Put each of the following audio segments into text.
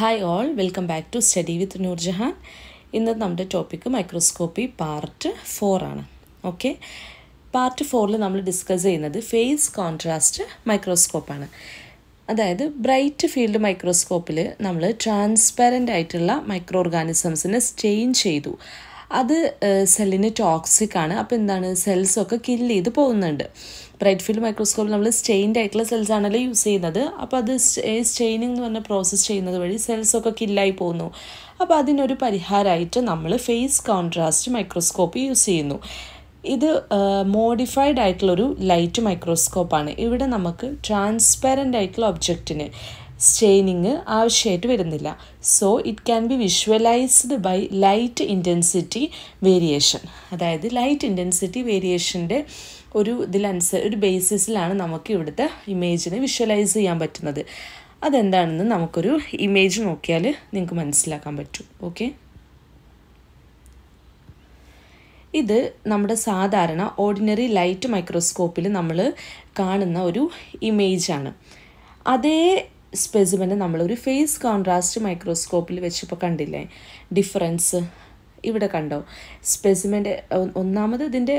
Hi all welcome back to study with Noorjahan ഇന്ന് നമ്മുടെ topic microscopy part four ആണ് okay part ഫോറിൽ നമ്മൾ ഡിസ്കസ് ചെയ്യുന്നത് ഫേസ് കോൺട്രാസ്റ്റ് മൈക്രോസ്കോപ്പാണ് അതായത് ബ്രൈറ്റ് ഫീൽഡ് മൈക്രോസ്കോപ്പിൽ നമ്മൾ ട്രാൻസ്പെറൻ്റ് ആയിട്ടുള്ള മൈക്രോ ഓർഗാനിസംസിനെ സ്റ്റെയിൻ ചെയ്തു അത് സെല്ലിന് ടോക്സിക് ആണ് അപ്പോൾ എന്താണ് സെൽസൊക്കെ കില്ല് ചെയ്ത് പോകുന്നുണ്ട് ബ്രൈറ്റ് ഫീൽഡ് മൈക്രോസ്കോപ്പിൽ നമ്മൾ സ്റ്റെയിൻഡ് ആയിട്ടുള്ള സെൽസ് ആണല്ലോ യൂസ് ചെയ്യുന്നത് അപ്പോൾ അത് സ്റ്റെയിനിങ് എന്ന് പറഞ്ഞ പ്രോസസ്സ് ചെയ്യുന്നത് വഴി സെൽസൊക്കെ കില്ലായി പോകുന്നു അപ്പോൾ അതിനൊരു പരിഹാരമായിട്ട് നമ്മൾ ഫേസ് കോൺട്രാസ്റ്റ് മൈക്രോസ്കോപ്പ് യൂസ് ചെയ്യുന്നു ഇത് മോഡിഫൈഡ് ആയിട്ടുള്ളൊരു ലൈറ്റ് മൈക്രോസ്കോപ്പാണ് ഇവിടെ നമുക്ക് ട്രാൻസ്പെറൻ്റ് ആയിട്ടുള്ള ഒബ്ജക്റ്റിന് സ്റ്റെയിനിങ് ആവശ്യമായിട്ട് വരുന്നില്ല so it can be visualised by light intensity variation അതായത് ലൈറ്റ് ഇൻറ്റൻസിറ്റി വേരിയേഷൻ്റെ ഒരു ഇതിലനുസ ഒരു ബേസിസിലാണ് നമുക്ക് ഇവിടുത്തെ ഇമേജിനെ വിഷ്വലൈസ് ചെയ്യാൻ പറ്റുന്നത് അതെന്താണെന്ന് നമുക്കൊരു ഇമേജ് നോക്കിയാൽ നിങ്ങൾക്ക് മനസ്സിലാക്കാൻ പറ്റും ഓക്കെ ഇത് നമ്മുടെ സാധാരണ ഓർഡിനറി ലൈറ്റ് മൈക്രോസ്കോപ്പിൽ നമ്മൾ കാണുന്ന ഒരു ഇമേജാണ് അതേ സ്പെസിമെൻ്റ് നമ്മളൊരു ഫേസ് കോൺട്രാസ്റ്റ് മൈക്രോസ്കോപ്പിൽ വെച്ചപ്പോൾ കണ്ടില്ലേ ഡിഫറൻസ് ഇവിടെ കണ്ടോ സ്പെസിമെൻ്റെ ഒന്നാമത് ഇതിൻ്റെ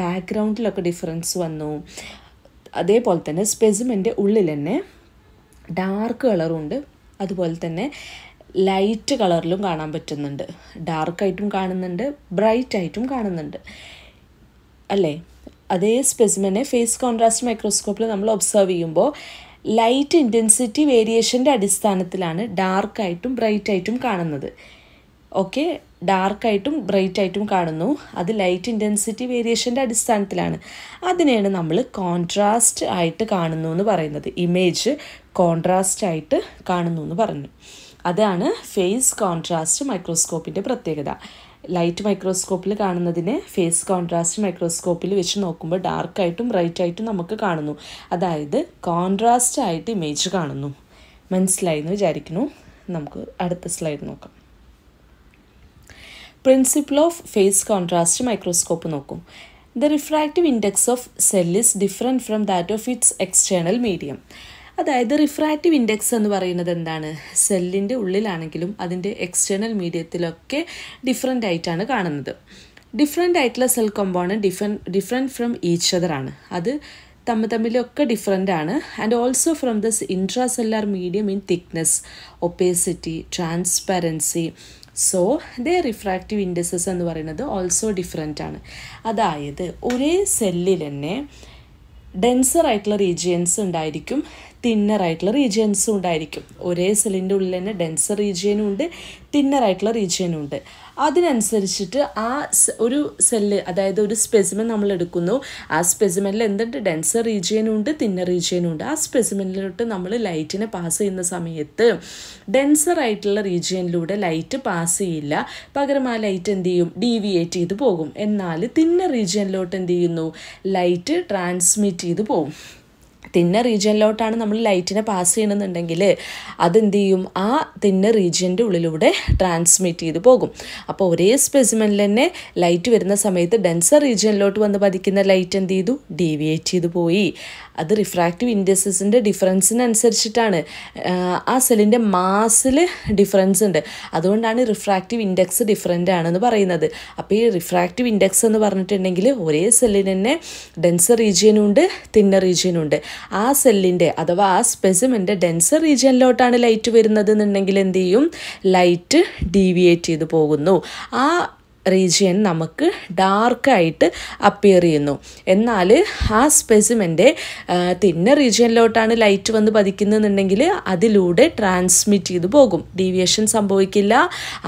ബാക്ക്ഗ്രൗണ്ടിലൊക്കെ ഡിഫറൻസ് വന്നു അതേപോലെ തന്നെ സ്പെസിമെൻ്റെ ഉള്ളിൽ തന്നെ ഡാർക്ക് കളറുണ്ട് അതുപോലെ തന്നെ ലൈറ്റ് കളറിലും കാണാൻ പറ്റുന്നുണ്ട് ഡാർക്കായിട്ടും കാണുന്നുണ്ട് ബ്രൈറ്റ് ആയിട്ടും കാണുന്നുണ്ട് അല്ലേ അതേ സ്പെസിമെനെ ഫേസ് കോൺട്രാസ്റ്റ് മൈക്രോസ്കോപ്പിൽ നമ്മൾ ഒബ്സർവ് ചെയ്യുമ്പോൾ ലൈറ്റ് ഇൻറ്റൻസിറ്റി വേരിയേഷൻ്റെ അടിസ്ഥാനത്തിലാണ് ഡാർക്കായിട്ടും ബ്രൈറ്റായിട്ടും കാണുന്നത് ഒക്കെ ഡാർക്കായിട്ടും ബ്രൈറ്റ് ആയിട്ടും കാണുന്നു അത് ലൈറ്റ് ഇൻറ്റൻസിറ്റി വേരിയേഷൻ്റെ അടിസ്ഥാനത്തിലാണ് അതിനെയാണ് നമ്മൾ കോൺട്രാസ്റ്റ് ആയിട്ട് കാണുന്നു എന്ന് പറയുന്നത് ഇമേജ് കോൺട്രാസ്റ്റ് ആയിട്ട് കാണുന്നു എന്ന് പറഞ്ഞു അതാണ് ഫേസ് കോൺട്രാസ്റ്റ് മൈക്രോസ്കോപ്പിൻ്റെ പ്രത്യേകത ലൈറ്റ് മൈക്രോസ്കോപ്പിൽ കാണുന്നതിന് ഫേസ് കോൺട്രാസ്റ്റ് മൈക്രോസ്കോപ്പിൽ വെച്ച് നോക്കുമ്പോൾ ഡാർക്കായിട്ടും ബ്രൈറ്റായിട്ടും നമുക്ക് കാണുന്നു അതായത് കോൺട്രാസ്റ്റ് ആയിട്ട് ഇമേജ് കാണുന്നു മനസ്സിലായി എന്ന് വിചാരിക്കുന്നു നമുക്ക് അടുത്ത സ്ലൈഡ് നോക്കാം principle of phase contrast microscope നോക്കും the refractive index of cell is different from that of its external medium അതായത് റിഫ്രാക്റ്റീവ് ഇൻഡെക്സ് എന്ന് പറയുന്നത് എന്താണ് സെല്ലിൻ്റെ ഉള്ളിലാണെങ്കിലും അതിൻ്റെ എക്സ്റ്റേണൽ മീഡിയത്തിലൊക്കെ ഡിഫറെൻ്റ് ആയിട്ടാണ് കാണുന്നത് ഡിഫറെൻ്റ് ആയിട്ടുള്ള സെൽ കോമ്പൗണ്ട് ഡിഫൻ ഡിഫറെൻ്റ് ഫ്രം ഈച്ച് അതർ ആണ് അത് തമ്മിൽ തമ്മിലൊക്കെ ഡിഫറെൻ്റ് ആണ് and also from this intracellular medium in thickness opacity transparency so the refractive indices എന്ന് പറയുന്നത് ഓൾസോ ഡിഫറെൻ്റ് ആണ് അതായത് ഒരേ സെല്ലിൽ തന്നെ ഡെൻസർ ആയിട്ടുള്ള റീജിയൻസ് ഉണ്ടായിരിക്കും തിന്നറായിട്ടുള്ള റീജിയൻസും ഉണ്ടായിരിക്കും ഒരേ സെല്ലിൻ്റെ ഉള്ളിൽ തന്നെ ഡെൻസർ റീജിയനും ഉണ്ട് തിന്നറായിട്ടുള്ള റീജിയനും ഉണ്ട് അതിനനുസരിച്ചിട്ട് ആ ഒരു സെല്ല് അതായത് ഒരു സ്പെസിമൻ നമ്മൾ എടുക്കുന്നു ആ സ്പെസിമനിൽ എന്തുണ്ട് ഡെൻസർ റീജിയനും ഉണ്ട് തിന്നർ റീജിയനും ഉണ്ട് ആ സ്പെസിമനിലോട്ട് നമ്മൾ ലൈറ്റിനെ പാസ് ചെയ്യുന്ന സമയത്ത് ഡെൻസർ ആയിട്ടുള്ള റീജിയനിലൂടെ ലൈറ്റ് പാസ് ചെയ്യില്ല പകരം ആ ലൈറ്റ് എന്ത് ചെയ്യും ഡീവിയേറ്റ് ചെയ്ത് പോകും എന്നാൽ തിന്ന റീജിയനിലോട്ട് എന്ത് ചെയ്യുന്നു ലൈറ്റ് ട്രാൻസ്മിറ്റ് ചെയ്ത് പോകും തിന്ന റീജിയനിലോട്ടാണ് നമ്മൾ ലൈറ്റിനെ പാസ് ചെയ്യണമെന്നുണ്ടെങ്കിൽ അതെന്ത് ചെയ്യും ആ തിന്ന റീജിയൻ്റെ ഉള്ളിലൂടെ ട്രാൻസ്മിറ്റ് ചെയ്ത് പോകും അപ്പോൾ ഒരേ സ്പെസിമെനിൽ തന്നെ ലൈറ്റ് വരുന്ന സമയത്ത് ഡെൻസർ റീജിയനിലോട്ട് വന്ന് പതിക്കുന്ന ലൈറ്റ് എന്ത് ചെയ്തു ഡീവിയേറ്റ് ചെയ്ത് പോയി അത് റിഫ്രാക്റ്റീവ് ഇൻഡസസിൻ്റെ ഡിഫറൻസിനനുസരിച്ചിട്ടാണ് ആ സെല്ലിൻ്റെ മാസിൽ ഡിഫറൻസ് ഉണ്ട് അതുകൊണ്ടാണ് റിഫ്രാക്റ്റീവ് ഇൻഡെക്സ് ഡിഫറെൻ്റ് ആണെന്ന് പറയുന്നത് അപ്പോൾ ഈ റിഫ്രാക്റ്റീവ് ഇൻഡെക്സ് എന്ന് പറഞ്ഞിട്ടുണ്ടെങ്കിൽ ഒരേ സെല്ലിന് തന്നെ ഡെൻസർ റീജിയനുണ്ട് ഉണ്ട് തിന്ന റീജിയനുണ്ട് ഉണ്ട് ആ സെല്ലിൻ്റെ അഥവാ ആ സ്പെസിമിൻ്റെ ഡെൻസർ റീജിയനിലോട്ടാണ് ലൈറ്റ് വരുന്നത് എന്നുണ്ടെങ്കിൽ എന്ത് ചെയ്യും ലൈറ്റ് ഡീവിയേറ്റ് ചെയ്ത് പോകുന്നു ആ റീജിയൻ നമുക്ക് ഡാർക്കായിട്ട് അപ്പിയർ ചെയ്യുന്നു എന്നാൽ ആ സ്പെസിമെൻ്റെ തിന്ന റീജിയനിലോട്ടാണ് ലൈറ്റ് വന്ന് പതിക്കുന്നതെന്നുണ്ടെങ്കിൽ അതിലൂടെ ട്രാൻസ്മിറ്റ് ചെയ്ത് പോകും ഡീവിയേഷൻ സംഭവിക്കില്ല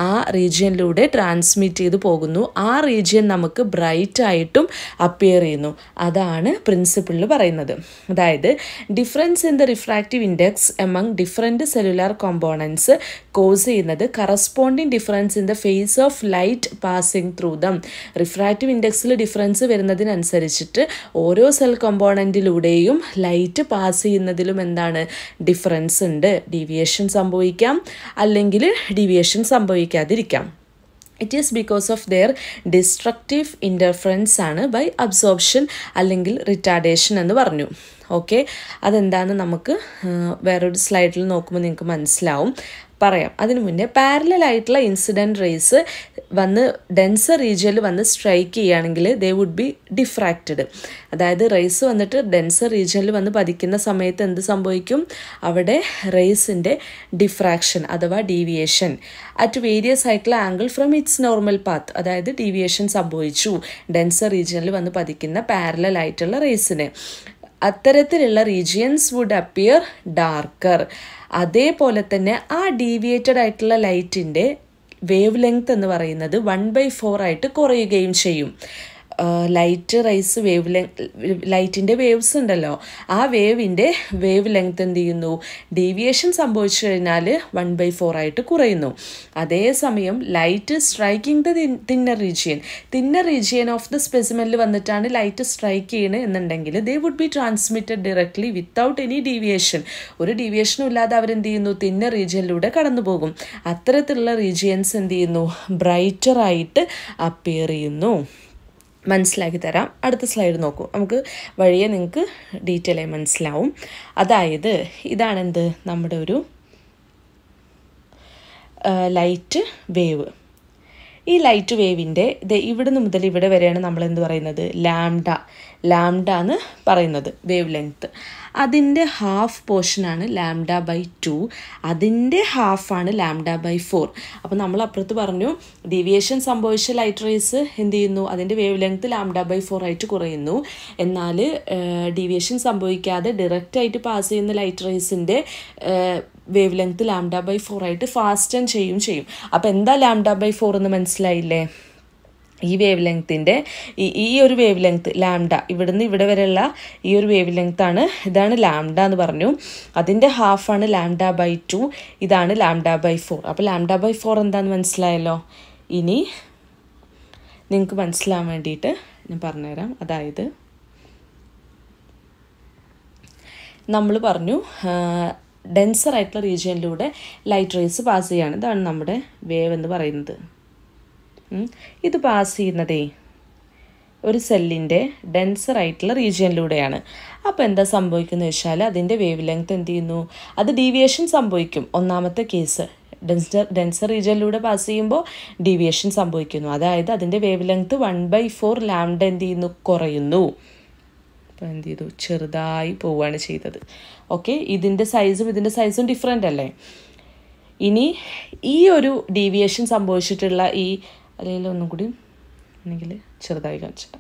ആ റീജിയനിലൂടെ ട്രാൻസ്മിറ്റ് ചെയ്ത് പോകുന്നു ആ റീജിയൻ നമുക്ക് ബ്രൈറ്റ് ആയിട്ടും അപ്പിയർ ചെയ്യുന്നു അതാണ് പ്രിൻസിപ്പിളിൽ പറയുന്നത് അതായത് difference in the refractive index among different cellular components cause ചെയ്യുന്നത് corresponding difference in the phase of light pass passing through them refractive ഇൻഡെക്സിൽ ഡിഫറൻസ് വരുന്നതിനനുസരിച്ചിട്ട് ഓരോ സെൽ കമ്പോണൻറ്റിലൂടെയും ലൈറ്റ് പാസ് ചെയ്യുന്നതിലും എന്താണ് ഡിഫറൻസ് ഉണ്ട് ഡീവിയേഷൻ സംഭവിക്കാം അല്ലെങ്കിൽ ഡീവിയേഷൻ സംഭവിക്കാതിരിക്കാം it is because of their destructive interference ആണ് ബൈ അബ്സോർപ്ഷൻ അല്ലെങ്കിൽ റിറ്റാഡേഷൻ എന്ന് പറഞ്ഞു ഓക്കെ അതെന്താണെന്ന് നമുക്ക് വേറൊരു സ്ലൈഡിൽ നോക്കുമ്പോൾ നിങ്ങൾക്ക് മനസ്സിലാവും പറയാം അതിനു മുന്നേ പാരലായിട്ടുള്ള ഇൻസിഡൻറ്റ് റേസ് വന്ന് ഡെൻസർ റീജിയനിൽ വന്ന് സ്ട്രൈക്ക് ചെയ്യുകയാണെങ്കിൽ ദേ വുഡ് ബി ഡിഫ്രാക്റ്റഡ് അതായത് റേസ് വന്നിട്ട് ഡെൻസർ റീജിയനിൽ വന്ന് പതിക്കുന്ന സമയത്ത് എന്ത് സംഭവിക്കും അവിടെ റേസിൻ്റെ ഡിഫ്രാക്ഷൻ അഥവാ ഡീവിയേഷൻ അറ്റ് വേരിയസ് ആയിട്ടുള്ള angle from its normal path അതായത് ഡീവിയേഷൻ സംഭവിച്ചു ഡെൻസർ റീജിയനിൽ വന്ന് പതിക്കുന്ന പാരലായിട്ടുള്ള റേസിന് അത്തരത്തിലുള്ള റീജിയൻസ് വുഡ് അപ്പിയർ ഡാർക്കർ അതേപോലെ തന്നെ ആ ഡീവിയേറ്റഡ് ആയിട്ടുള്ള ലൈറ്റിൻ്റെ വേവ് ലെങ്ത് എന്ന് പറയുന്നത് വൺ ബൈ ഫോർ ആയിട്ട് കുറയുകയും ചെയ്യും ലൈറ്റ് റൈസ് വേവ് ലെങ് ലൈറ്റിൻ്റെ വേവ്സ് ഉണ്ടല്ലോ ആ വേവിൻ്റെ വേവ് ലെങ്ത് എന്ത് ചെയ്യുന്നു ഡീവിയേഷൻ സംഭവിച്ചു കഴിഞ്ഞാൽ വൺ ബൈ ഫോർ ആയിട്ട് കുറയുന്നു അതേസമയം light striking the thinner region thinner region of the സ്പെസിമെന്റിൽ വന്നിട്ടാണ് ലൈറ്റ് സ്ട്രൈക്ക് ചെയ്യണത് എന്നുണ്ടെങ്കിൽ they would be transmitted directly without any deviation ഒരു ഡീവിയേഷനും ഇല്ലാതെ അവരെന്ത് ചെയ്യുന്നു തിന്നർ റീജിയനിലൂടെ കടന്നു പോകും അത്തരത്തിലുള്ള റീജിയൻസ് എന്ത് ചെയ്യുന്നു ബ്രൈറ്റർ ആയിട്ട് അപ്പിയർ ചെയ്യുന്നു മനസ്സിലാക്കി തരാം അടുത്ത സ്ലൈഡ് നോക്കൂ നമുക്ക് വഴിയെ നിങ്ങൾക്ക് ഡീറ്റെയിൽ ആയി മനസ്സിലാവും അതായത് ഇതാണെന്ത് നമ്മുടെ ഒരു ലൈറ്റ് വേവ് ഈ ലൈറ്റ് വേവിൻ്റെ ഇവിടുന്ന് മുതൽ ഇവിടെ വരെയാണ് നമ്മൾ എന്ത് പറയുന്നത് ലാംഡ ലാംഡ എന്ന് പറയുന്നത് വേവ് ലെങ്ത്ത് അതിൻ്റെ ഹാഫ് പോർഷനാണ് ലാംഡ ബൈ ടു അതിൻ്റെ ഹാഫാണ് ലാംഡ ബൈ ഫോർ അപ്പോൾ നമ്മൾ അപ്പുറത്ത് പറഞ്ഞു ഡീവിയേഷൻ സംഭവിച്ച ലൈറ്റ് റേസ് എന്ത് ചെയ്യുന്നു അതിൻ്റെ wave length lambda by four ആയിട്ട് കുറയുന്നു എന്നാൽ ഡീവിയേഷൻ സംഭവിക്കാതെ ഡയറക്റ്റായിട്ട് പാസ് ചെയ്യുന്ന ലൈറ്റ് റേസിൻ്റെ wave length lambda by four ആയിട്ട് ഫാസ്റ്റൻ ചെയ്യും ചെയ്യും അപ്പോൾ എന്താ ലാംഡ ബൈ ഫോർ എന്ന് മനസ്സിലായില്ലേ ഈ വേവ് ലെങ്ത്തിൻ്റെ ഈ ഈ ഒരു വേവ് ലെങ്ത്ത് ലാംഡ ഇവിടെ നിന്ന് ഇവിടെ വരെയുള്ള ഈ ഒരു വേവ് ലെങ്ത്താണ് ഇതാണ് ലാംഡ എന്ന് പറഞ്ഞു അതിൻ്റെ ഹാഫാണ് ലാംഡ ബൈ ടു ഇതാണ് ലാംഡ ബൈ ഫോർ അപ്പോൾ ലാംഡ ബൈ ഫോർ എന്താന്ന് മനസ്സിലായല്ലോ ഇനി നിങ്ങൾക്ക് മനസ്സിലാൻ വേണ്ടിയിട്ട് ഞാൻ പറഞ്ഞുതരാം അതായത് നമ്മൾ പറഞ്ഞു ഡെൻസർ ആയിട്ടുള്ള റീജിയനിലൂടെ ലൈറ്റ് റേസ് പാസ് ചെയ്യുകയാണ് ഇതാണ് നമ്മുടെ വേവ് എന്ന് പറയുന്നത് ഇത് പാസ് ചെയ്യുന്നതേ ഒരു സെല്ലിൻ്റെ ഡെൻസർ ആയിട്ടുള്ള റീജിയനിലൂടെയാണ് അപ്പോൾ എന്താ സംഭവിക്കുന്നത് വെച്ചാൽ അതിൻ്റെ വേവ് ലെങ്ത് എന്ത് ചെയ്യുന്നു അത് ഡീവിയേഷൻ സംഭവിക്കും ഒന്നാമത്തെ കേസ് ഡെൻസർ ഡെൻസർ റീജിയനിലൂടെ പാസ് ചെയ്യുമ്പോൾ ഡീവിയേഷൻ സംഭവിക്കുന്നു അതായത് അതിൻ്റെ wave length one by four lambda എന്ത് ചെയ്യുന്നു കുറയുന്നു അപ്പോൾ എന്ത് ചെയ്തു ചെറുതായി പോവുകയാണ് ചെയ്തത് ഓക്കെ ഇതിൻ്റെ സൈസും ഇതിൻ്റെ സൈസും ഡിഫറെൻ്റ് അല്ലേ ഇനി ഈ ഒരു ഡീവിയേഷൻ സംഭവിച്ചിട്ടുള്ള ഈ അല്ലെങ്കിൽ ഒന്നും കൂടി അല്ലെങ്കിൽ ചെറുതായി കാണിച്ചിട്ട്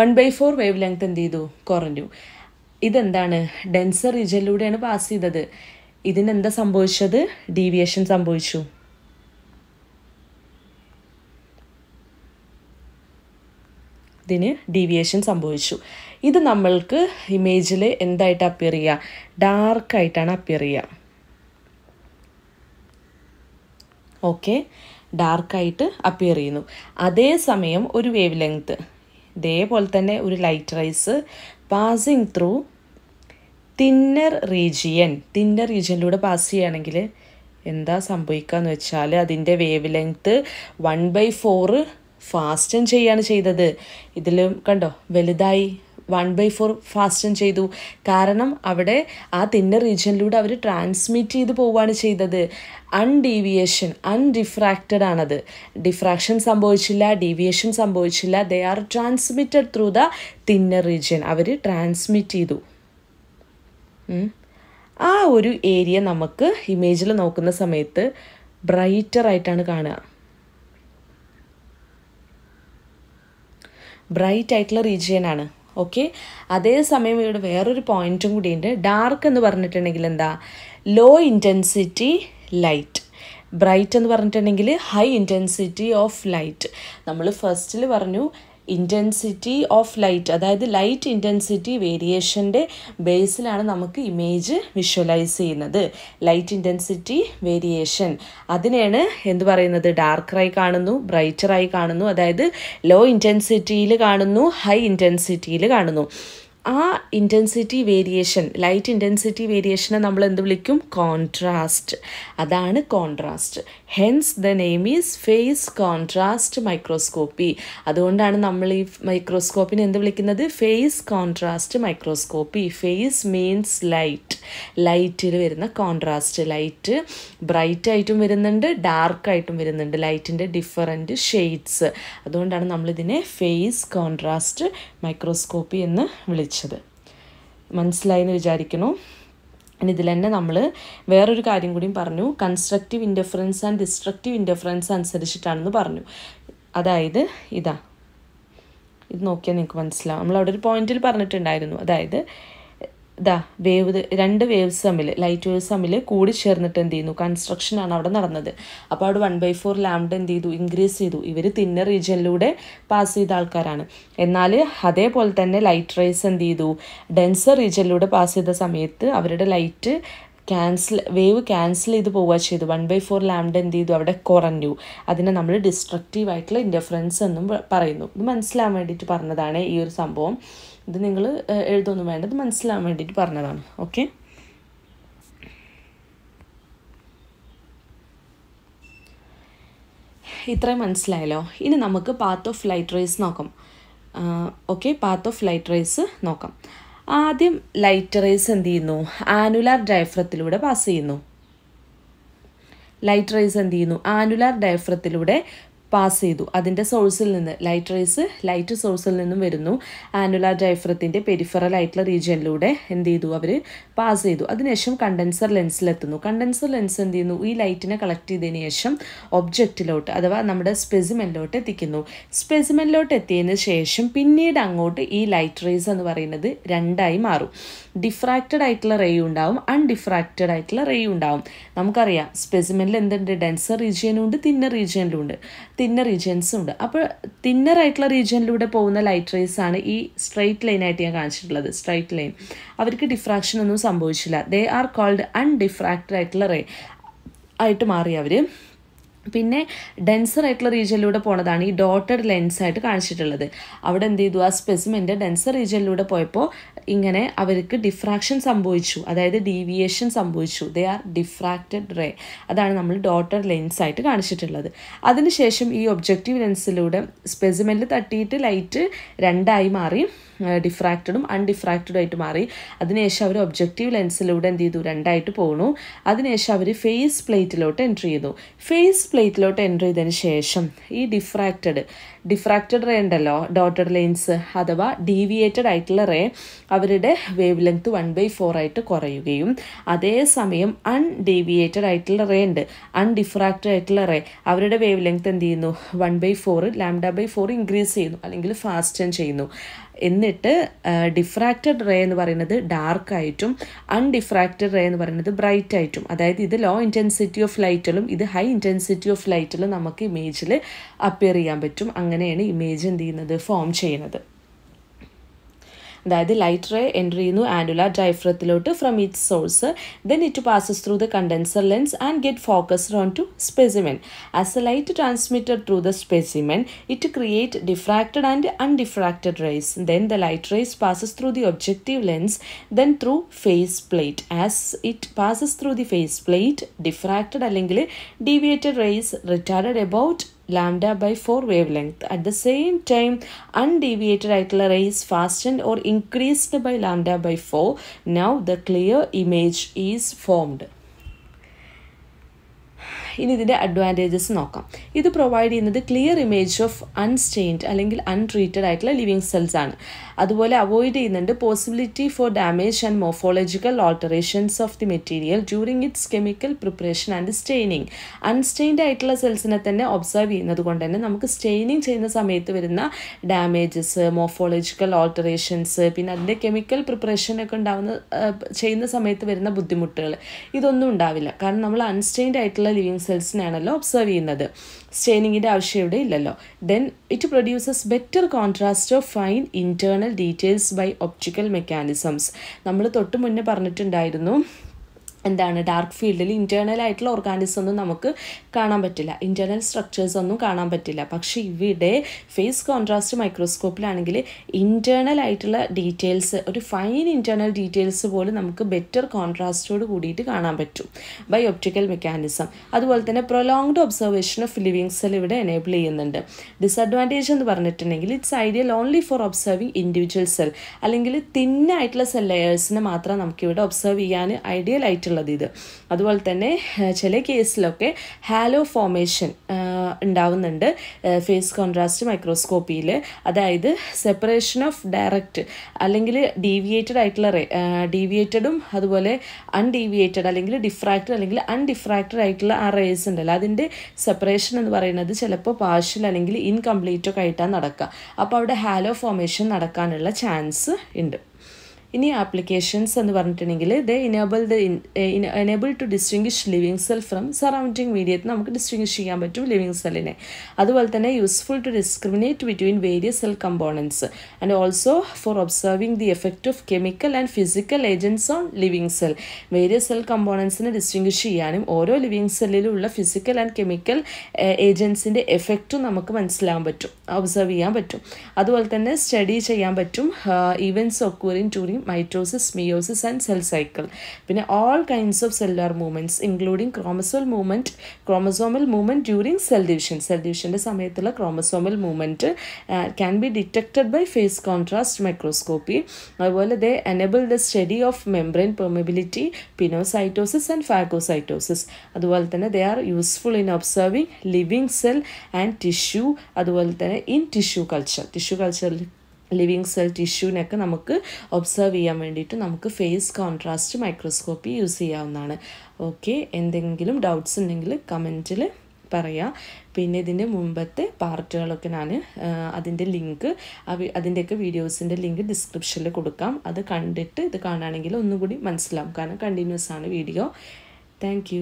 one by four wave length എന്ത് ചെയ്തു കുറഞ്ഞു ഇതെന്താണ് ഡെൻസർ റീജിയനിലൂടെയാണ് പാസ് ചെയ്തത് ഇതിനെന്താ സംഭവിച്ചത് ഡീവിയേഷൻ സംഭവിച്ചു ഇതിന് ഡീവിയേഷൻ സംഭവിച്ചു ഇത് നമ്മൾക്ക് ഇമേജിൽ എന്തായിട്ട് അപ്പിയർ ചെയ്യുക ഡാർക്കായിട്ടാണ് അപ്പിയർ ചെയ്യുക ഓക്കെ ഡാർക്കായിട്ട് അപ്പിയർ ചെയ്യുന്നു അതേസമയം ഒരു വേവ് ലെങ്ത്ത് ഇതേപോലെ തന്നെ ഒരു light rays passing through thinner region thinner റീജിയനിലൂടെ പാസ് ചെയ്യുകയാണെങ്കിൽ എന്താ സംഭവിക്കുക എന്ന് വെച്ചാൽ അതിൻ്റെ wave length one by four ഫാസ്റ്റും ചെയ്യാണ് ചെയ്തത് ഇതിൽ കണ്ടോ വലുതായി വൺ ബൈ ഫോർ ഫാസ്റ്റും ചെയ്തു കാരണം അവിടെ ആ തിന്ന റീജിയനിലൂടെ അവർ ട്രാൻസ്മിറ്റ് ചെയ്ത് പോവുകയാണ് ചെയ്തത് അൺഡീവിയേഷൻ അൺഡിഫ്രാക്റ്റഡ് ആണത് ഡിഫ്രാക്ഷൻ സംഭവിച്ചില്ല ഡീവിയേഷൻ സംഭവിച്ചില്ല they are transmitted through the thinner region അവർ ട്രാൻസ്മിറ്റ് ചെയ്തു ആ ഒരു ഏരിയ നമുക്ക് ഇമേജിൽ നോക്കുന്ന സമയത്ത് ബ്രൈറ്റർ ആയിട്ടാണ് കാണുക ബ്രൈറ്റ് ആയിട്ടുള്ള റീജിയനാണ് ഓക്കെ അതേസമയം ഇവിടെ വേറൊരു പോയിന്റും കൂടിയുണ്ട് ഡാർക്ക് എന്ന് പറഞ്ഞിട്ടുണ്ടെങ്കിൽ എന്താ ലോ ഇൻറ്റൻസിറ്റി ലൈറ്റ് ബ്രൈറ്റ് എന്ന് പറഞ്ഞിട്ടുണ്ടെങ്കിൽ ഹൈ ഇൻറ്റൻസിറ്റി ഓഫ് ലൈറ്റ് നമ്മൾ ഫസ്റ്റിൽ പറഞ്ഞു ഇൻറ്റൻസിറ്റി ഓഫ് ലൈറ്റ് അതായത് ലൈറ്റ് ഇൻറ്റൻസിറ്റി വേരിയേഷൻ്റെ ബേസിലാണ് നമുക്ക് ഇമേജ് വിഷ്വലൈസ് ചെയ്യുന്നത് ലൈറ്റ് ഇൻറ്റൻസിറ്റി വേരിയേഷൻ അതിനെയാണ് എന്ത് പറയുന്നത് ഡാർക്കറായി കാണുന്നു ബ്രൈറ്ററായി കാണുന്നു അതായത് ലോ ഇൻറ്റൻസിറ്റിയിൽ കാണുന്നു ഹൈ ഇൻറ്റൻസിറ്റിയിൽ കാണുന്നു ആ ഇൻറ്റൻസിറ്റി വേരിയേഷൻ ലൈറ്റ് ഇൻറ്റൻസിറ്റി വേരിയേഷനെ നമ്മൾ എന്ത് വിളിക്കും കോൺട്രാസ്റ്റ് അതാണ് contrast hence the name is phase contrast microscopy അതുകൊണ്ടാണ് നമ്മൾ ഈ മൈക്രോസ്കോപ്പിനെ എന്ത് വിളിക്കുന്നത് phase contrast microscopy phase means light ലൈറ്റിൽ വരുന്ന കോൺട്രാസ്റ്റ് ലൈറ്റ് ബ്രൈറ്റ് ആയിട്ടും വരുന്നുണ്ട് ഡാർക്ക് ആയിട്ടും വരുന്നുണ്ട് ലൈറ്റിൻ്റെ ഡിഫറൻറ്റ് ഷെയ്ഡ്സ് അതുകൊണ്ടാണ് നമ്മളിതിനെ ഫേസ് കോൺട്രാസ്റ്റ് മൈക്രോസ്കോപ്പി എന്ന് വിളിച്ചത് മനസ്സിലായി എന്ന് വിചാരിക്കണു ഇതിൽ തന്നെ നമ്മൾ വേറൊരു കാര്യം കൂടിയും പറഞ്ഞു constructive interference and destructive interference അനുസരിച്ചിട്ടാണെന്ന് പറഞ്ഞു അതായത് ഇതാ ഇത് നോക്കിയാൽ നിങ്ങൾക്ക് മനസ്സിലാവും നമ്മൾ അവിടെ ഒരു പോയിന്റിൽ പറഞ്ഞിട്ടുണ്ടായിരുന്നു അതായത് ഇതാ വേവ് രണ്ട് വേവ്സ് തമ്മിൽ ലൈറ്റ് വേവ്സ് തമ്മിൽ കൂടി ചേർന്നിട്ട് എന്ത് ചെയ്യുന്നു ആണ് അവിടെ നടന്നത് അപ്പോൾ അവിടെ വൺ ബൈ ഫോർ ലാംഡ് എന്ത് ചെയ്തു ഇൻക്രീസ് ചെയ്തു ഇവർ തിന്ന റീജിയനിലൂടെ പാസ് ചെയ്ത ആൾക്കാരാണ് എന്നാൽ അതേപോലെ തന്നെ ലൈറ്റ് റേസ് എന്ത് ചെയ്തു ഡെൻസർ റീജിയനിലൂടെ പാസ് ചെയ്ത സമയത്ത് അവരുടെ ലൈറ്റ് ക്യാൻസൽ വേവ് ക്യാൻസൽ ചെയ്ത് പോവുക ചെയ്തു വൺ ബൈ ഫോർ ലാംഡ് എന്ത് ചെയ്തു അവിടെ കുറഞ്ഞു അതിനെ നമ്മൾ ഡിസ്ട്രക്റ്റീവ് ആയിട്ടുള്ള ഇൻ്റർഫറൻസ് എന്നും പറയുന്നു ഇത് മനസ്സിലാൻ വേണ്ടിയിട്ട് പറഞ്ഞതാണ് ഈ ഒരു സംഭവം ഇത് നിങ്ങൾ എഴുതൊന്നും വേണ്ടത് ഇത് മനസ്സിലാൻ വേണ്ടിയിട്ട് പറഞ്ഞതാണ് ഓക്കെ ഇത്രയും മനസ്സിലായല്ലോ ഇനി നമുക്ക് പാത്ത് ഓഫ് ലൈറ്റ് റേസ് നോക്കാം okay path of light rays നോക്കാം ആദ്യം ലൈറ്റ് റേസ് എന്ത് ചെയ്യുന്നു ആനുലാർ ഡയഫ്രത്തിലൂടെ പാസ് ചെയ്യുന്നു ലൈറ്റ് റേസ് എന്ത് ചെയ്യുന്നു ആനുലാർ ഡയഫ്രത്തിലൂടെ പാസ് ചെയ്തു അതിൻ്റെ സോഴ്സിൽ നിന്ന് ലൈറ്റ് റേസ് ലൈറ്റ് സോഴ്സിൽ നിന്നും വരുന്നു ആനുലാർ ഡൈഫ്രത്തിൻ്റെ പെരിഫറൽ ആയിട്ടുള്ള റീജിയനിലൂടെ എന്ത് ചെയ്തു അവർ പാസ് ചെയ്തു അതിനുശേഷം കണ്ടൻസർ ലെൻസിലെത്തുന്നു കണ്ടൻസർ ലെൻസ് എന്ത് ചെയ്യുന്നു ഈ ലൈറ്റിനെ കളക്ട് ചെയ്തതിന് ശേഷം ഒബ്ജക്റ്റിലോട്ട് അഥവാ നമ്മുടെ സ്പെസിമെനിലോട്ട് എത്തിക്കുന്നു സ്പെസിമെനിലോട്ട് എത്തിയതിന് ശേഷം പിന്നീട് അങ്ങോട്ട് ഈ ലൈറ്റ് റേസ് എന്ന് പറയുന്നത് രണ്ടായി മാറും ഡിഫ്രാക്റ്റഡ് ആയിട്ടുള്ള റേ ഉണ്ടാവും അൺഡിഫ്രാക്റ്റഡ് ആയിട്ടുള്ള റേ ഉണ്ടാവും നമുക്കറിയാം സ്പെസിമെനിൽ എന്തുണ്ട് ഡെൻസർ റീജിയനും ഉണ്ട് തിന്നർ റീജിയനിലും ഉണ്ട് തിന്നർ റീജിയൻസും ഉണ്ട് അപ്പോൾ തിന്നർ ആയിട്ടുള്ള റീജിയനിലൂടെ പോകുന്ന ലൈറ്റ് റേസ് ആണ് ഈ ലൈൻ ലൈനായിട്ട് ഞാൻ കാണിച്ചിട്ടുള്ളത് സ്ട്രൈറ്റ് ലൈൻ അവർക്ക് ഡിഫ്രാക്ഷൻ ഒന്നും സംഭവിച്ചില്ല ദേ ആർ കോൾഡ് അൺഡിഫ്രാക്റ്റഡ് ആയിട്ടുള്ള റേ ആയിട്ട് മാറി അവർ പിന്നെ ഡെൻസർ ആയിട്ടുള്ള റീജിയനിലൂടെ പോണതാണ് ഈ ഡോട്ടഡ് ലെൻസ് ആയിട്ട് കാണിച്ചിട്ടുള്ളത് അവിടെ എന്ത് ചെയ്തു ആ സ്പെസിമെൻ്റെ ഡെൻസർ റീജിയനിലൂടെ പോയപ്പോൾ ഇങ്ങനെ അവർക്ക് ഡിഫ്രാക്ഷൻ സംഭവിച്ചു അതായത് ഡീവിയേഷൻ സംഭവിച്ചു ദേ ആർ ഡിഫ്രാക്റ്റഡ് റേ അതാണ് നമ്മൾ ഡോട്ടഡ് ലെൻസ് ആയിട്ട് കാണിച്ചിട്ടുള്ളത് അതിനുശേഷം ഈ ഒബ്ജക്റ്റീവ് ലെൻസിലൂടെ സ്പെസിമെന്റ് തട്ടിയിട്ട് ലൈറ്റ് രണ്ടായി മാറി ഡിഫ്രാക്റ്റഡും അൺഡിഫ്രാക്റ്റഡും ആയിട്ട് മാറി അതിനുശേഷം അവർ ഒബ്ജക്റ്റീവ് ലെൻസിലൂടെ എന്ത് ചെയ്തു രണ്ടായിട്ട് പോണു അതിനുശേഷം അവർ ഫേസ് പ്ലേറ്റിലോട്ട് എൻട്രി ചെയ്തു ഫേസ് പ്ലേറ്റിലോട്ട് എൻട്രി ചെയ്തതിന് ശേഷം ഈ ഡിഫ്രാക്റ്റഡ് ഡിഫ്രാക്റ്റഡ് റേ ഉണ്ടല്ലോ ഡോട്ടഡ് ലെൻസ് അഥവാ ഡീവിയേറ്റഡ് ആയിട്ടുള്ള റേ അവരുടെ wave length one by four ആയിട്ട് കുറയുകയും അതേസമയം അൺഡീവിയേറ്റഡ് ആയിട്ടുള്ള റേ ഉണ്ട് അൺഡിഫ്രാക്റ്റഡ് ആയിട്ടുള്ള റേ അവരുടെ വേവ് ലെങ്ത് എന്ത് ചെയ്യുന്നു one by four lambda by four increase ചെയ്യുന്നു അല്ലെങ്കിൽ ഫാസ്റ്റൻ ചെയ്യുന്നു എന്നിട്ട് ഡിഫ്രാക്റ്റഡ് റേ എന്ന് പറയുന്നത് ഡാർക്ക് ആയിട്ടും അൺഡിഫ്രാക്റ്റഡ് റേ എന്ന് പറയുന്നത് ബ്രൈറ്റ് ആയിട്ടും അതായത് ഇത് ലോ ഇൻറ്റൻസിറ്റി ഓഫ് ലൈറ്റിലും ഇത് ഹൈ ഇൻറ്റൻസിറ്റി ഓഫ് ലൈറ്റിലും നമുക്ക് ഇമേജിൽ അപ്പിയർ ചെയ്യാൻ പറ്റും അങ്ങനെയാണ് ഇമേജ് എന്ത് ചെയ്യുന്നത് ഫോം ചെയ്യുന്നത് അതായത് ലൈറ്റ് റേ എൻ്റർ ചെയ്യുന്നു ആൻഡുല ഡൈഫ്രത്തിലോട്ട് from it source then it passes through the condenser lens and get focused on to specimen as a light transmitted through the specimen it create diffracted and undiffracted rays then the light rays passes through the objective lens then through phase plate as it passes through the phase plate diffracted അല്ലെങ്കിൽ deviated rays retarded about lambda by 4 wavelength. At the same time, undeviated idler ray is fastened or increased by lambda by 4. Now the clear image is formed. ഇനി ഇതിൻ്റെ advantages നോക്കാം ഇത് provide ചെയ്യുന്നത് clear image of അൺസ്റ്റെയിൻഡ് അല്ലെങ്കിൽ untreated ആയിട്ടുള്ള living cells ആണ് അതുപോലെ avoid ചെയ്യുന്നുണ്ട് possibility for damage and morphological alterations of the material during its chemical preparation and staining unstained ആയിട്ടുള്ള സെൽസിനെ തന്നെ ഒബ്സർവ് ചെയ്യുന്നത് കൊണ്ട് തന്നെ നമുക്ക് സ്റ്റെയിനിങ് ചെയ്യുന്ന സമയത്ത് വരുന്ന ഡാമേജസ് മോഫോളജിക്കൽ ഓൾട്ടറേഷൻസ് പിന്നെ അതിൻ്റെ കെമിക്കൽ പ്രിപ്പറേഷനൊക്കെ ഉണ്ടാവുന്ന ചെയ്യുന്ന സമയത്ത് വരുന്ന ബുദ്ധിമുട്ടുകൾ ഇതൊന്നും ഉണ്ടാവില്ല കാരണം നമ്മൾ അൺസ്റ്റെയിൻഡ് ആയിട്ടുള്ള ലിവിങ് സെൽസിനാണല്ലോ ഒബ്സർവ് ചെയ്യുന്നത് സ്റ്റെയിനിങ്ങിൻ്റെ ആവശ്യം ഇവിടെ ഇല്ലല്ലോ then it produces better contrast of fine internal details by optical mechanisms നമ്മൾ തൊട്ട് മുന്നേ പറഞ്ഞിട്ടുണ്ടായിരുന്നു എന്താണ് ഡാർക്ക് ഫീൽഡിൽ ഇൻറ്റേർണൽ ആയിട്ടുള്ള ഓർഗാനിസം ഒന്നും നമുക്ക് കാണാൻ പറ്റില്ല ഇൻറ്റേർണൽ സ്ട്രക്ചേഴ്സ് ഒന്നും കാണാൻ പറ്റില്ല പക്ഷേ ഇവിടെ ഫേസ് കോൺട്രാസ്റ്റ് മൈക്രോസ്കോപ്പിലാണെങ്കിൽ ഇൻറ്റേർണൽ ആയിട്ടുള്ള ഡീറ്റെയിൽസ് ഒരു ഫൈൻ ഇൻറ്റേർണൽ ഡീറ്റെയിൽസ് പോലും നമുക്ക് ബെറ്റർ കോൺട്രാസ്റ്റോട് കൂടിയിട്ട് കാണാൻ പറ്റും ബൈ ഒപ്റ്റിക്കൽ മെക്കാനിസം അതുപോലെ തന്നെ prolonged observation of living cell ഇവിടെ എനേബിൾ ചെയ്യുന്നുണ്ട് ഡിസഡ്വാൻറ്റേജ് എന്ന് പറഞ്ഞിട്ടുണ്ടെങ്കിൽ it's ideal only for observing individual cell അല്ലെങ്കിൽ തിന്നായിട്ടുള്ള സെൽ ലെയേഴ്സിനെ മാത്രം നമുക്കിവിടെ ഒബ്സർവ് ചെയ്യാൻ ഐഡിയൽ ആയിട്ടുള്ള ചെയ്തിട്ടുള്ളത് ഇത് അതുപോലെ തന്നെ ചില കേസിലൊക്കെ ഹാലോ ഫോമേഷൻ ഉണ്ടാവുന്നുണ്ട് ഫേസ് കോൺട്രാസ്റ്റ് മൈക്രോസ്കോപ്പിയിൽ അതായത് സെപ്പറേഷൻ ഓഫ് ഡയറക്റ്റ് അല്ലെങ്കിൽ ഡീവിയേറ്റഡ് ആയിട്ടുള്ള റേ ഡീവിയേറ്റഡും അതുപോലെ അൺഡീവിയേറ്റഡ് അല്ലെങ്കിൽ ഡിഫ്രാക്റ്റഡ് അല്ലെങ്കിൽ അൺഡിഫ്രാക്റ്റഡ് ആയിട്ടുള്ള ആ റേസ് ഉണ്ടല്ലോ അതിൻ്റെ സെപ്പറേഷൻ എന്ന് പറയുന്നത് ചിലപ്പോൾ പാർഷ്യൽ അല്ലെങ്കിൽ ഇൻകംപ്ലീറ്റൊക്കെ ആയിട്ടാണ് നടക്കുക അപ്പോൾ അവിടെ ഹാലോ ഫോമേഷൻ നടക്കാനുള്ള ചാൻസ് ഉണ്ട് ഇനി ആപ്ലിക്കേഷൻസ് എന്ന് പറഞ്ഞിട്ടുണ്ടെങ്കിൽ the enable the enable to distinguish living cell from surrounding മീഡിയത്തിൽ നമുക്ക് ഡിസ്റ്റിങ്ഷ് ചെയ്യാൻ പറ്റും ലിവിങ് സെല്ലിനെ അതുപോലെ തന്നെ useful to discriminate between various cell components and also for observing the effect of chemical and physical agents on living cell various cell കമ്പോണൻസിനെ distinguish ചെയ്യാനും ഓരോ ലിവിങ് സെല്ലിലുള്ള ഫിസിക്കൽ ആൻഡ് കെമിക്കൽ ഏജൻസിൻ്റെ എഫക്റ്റും നമുക്ക് മനസ്സിലാവാൻ പറ്റും ഒബ്സർവ് ചെയ്യാൻ പറ്റും അതുപോലെ തന്നെ സ്റ്റഡി ചെയ്യാൻ പറ്റും events occurring during mitosis meiosis and cell cycle പിന്നെ all kinds of cellular movements including chromosome movement chromosomal movement during cell division cell ഡിവിഷൻ്റെ സമയത്തുള്ള chromosomal movement can be detected by phase contrast microscopy അതുപോലെ they enable the study of membrane permeability pinocytosis and phagocytosis അതുപോലെ തന്നെ they are useful in observing living cell and tissue അതുപോലെ തന്നെ in tissue culture tissue കൾച്ചറിൽ living cell ടിഷ്യൂവിനൊക്കെ നമുക്ക് observe ചെയ്യാൻ വേണ്ടിയിട്ട് നമുക്ക് ഫേസ് കോൺട്രാസ്റ്റ് മൈക്രോസ്കോപ്പി യൂസ് ചെയ്യാവുന്നതാണ് ഓക്കെ എന്തെങ്കിലും ഡൗട്ട്സ് ഉണ്ടെങ്കിൽ കമൻറ്റിൽ പറയാം പിന്നെ ഇതിൻ്റെ മുമ്പത്തെ പാർട്ടുകളൊക്കെ ഞാൻ അതിൻ്റെ ലിങ്ക് അതിൻ്റെയൊക്കെ വീഡിയോസിൻ്റെ ലിങ്ക് ഡിസ്ക്രിപ്ഷനിൽ കൊടുക്കാം അത് കണ്ടിട്ട് ഇത് കാണുകയാണെങ്കിൽ ഒന്നും കൂടി മനസ്സിലാവും കാരണം കണ്ടിന്യൂസ് ആണ് വീഡിയോ താങ്ക്